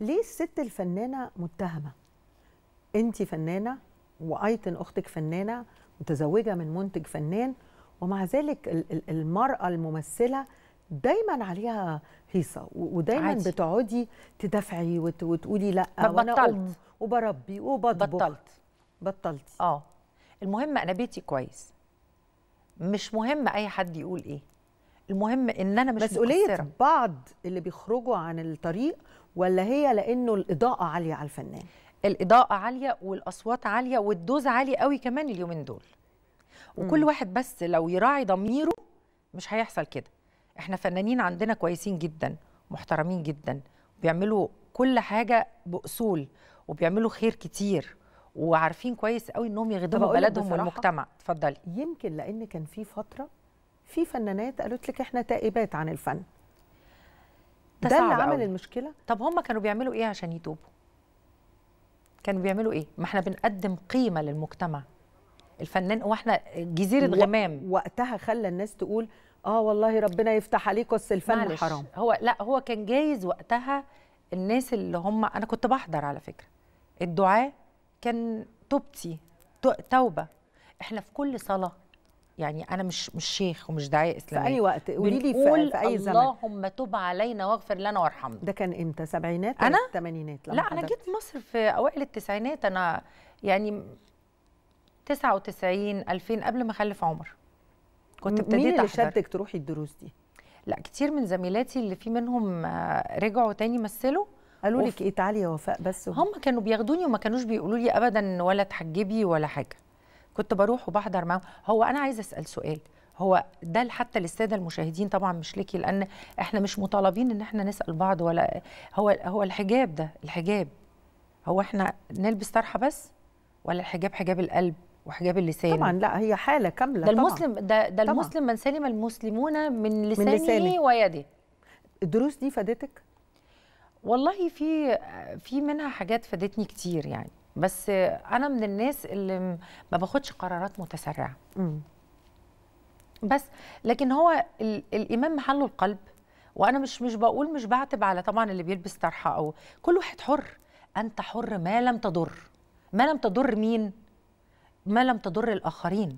ليه الست الفنانه متهمه انت فنانه وايتن اختك فنانه متزوجه من منتج فنان ومع ذلك المراه الممثله دايما عليها هيصه ودايما عادي. بتقعدي تدافعي وتقولي لا وانا ام وبربي وبطبخ بطلت بطلت اه المهم انا بيتي كويس مش مهم اي حد يقول ايه المهم ان انا مش مسؤوليه مقصرة. بعض اللي بيخرجوا عن الطريق ولا هي لانه الاضاءه عاليه على الفنان الاضاءه عاليه والاصوات عاليه والدوز عالي قوي كمان اليومين دول وكل م. واحد بس لو يراعي ضميره مش هيحصل كده احنا فنانين عندنا كويسين جدا محترمين جدا بيعملوا كل حاجه باصول وبيعملوا خير كتير وعارفين كويس قوي انهم يخدموا بلدهم والمجتمع اتفضلي يمكن لان كان في فتره في فنانات قالت لك احنا تائبات عن الفن ده اللي عمل أوي. المشكله طب هم كانوا بيعملوا ايه عشان يتوبوا كانوا بيعملوا ايه ما احنا بنقدم قيمه للمجتمع الفنان واحنا جزيره و... غمام وقتها خلى الناس تقول اه والله ربنا يفتح عليك بس الفن حرام هو لا هو كان جايز وقتها الناس اللي هم انا كنت بحضر على فكره الدعاء كان توبتي توبه احنا في كل صلاه يعني انا مش مش شيخ ومش داعيه اسلاميه في اي وقت قولي لي في, في اي زمن اللهم تب علينا واغفر لنا وارحمنا ده كان امتى سبعينات ولا الثمانينات لا انا جيت مصر في اوائل التسعينات انا يعني 99 2000 قبل ما اخلف عمر كنت ابتديت مين اللي شدك تروحي الدروس دي لا كتير من زميلاتي اللي في منهم آه، رجعوا تاني مثلوا قالوا لك ايه تعالي يا وفاء بس هم كانوا بياخدوني وما كانوش بيقولوا لي ابدا ولا تحجبي ولا حاجه كنت بروح وبحضر معاهم هو انا عايزه اسال سؤال هو ده حتى للساده المشاهدين طبعا مش ليكي لان احنا مش مطالبين ان احنا نسال بعض ولا هو هو الحجاب ده الحجاب هو احنا نلبس طرحه بس ولا الحجاب حجاب القلب وحجاب اللسان طبعا لا هي حاله كامله ده المسلم ده ده المسلم من سلم المسلمون من لسانه, من لسانه. ويده الدروس دي فادتك والله في في منها حاجات فادتني كتير يعني بس انا من الناس اللي ما باخدش قرارات متسرعه بس لكن هو الايمان محله القلب وانا مش مش بقول مش بعتب على طبعا اللي بيلبس طرحه او كل واحد حر انت حر ما لم تضر ما لم تضر مين ما لم تضر الاخرين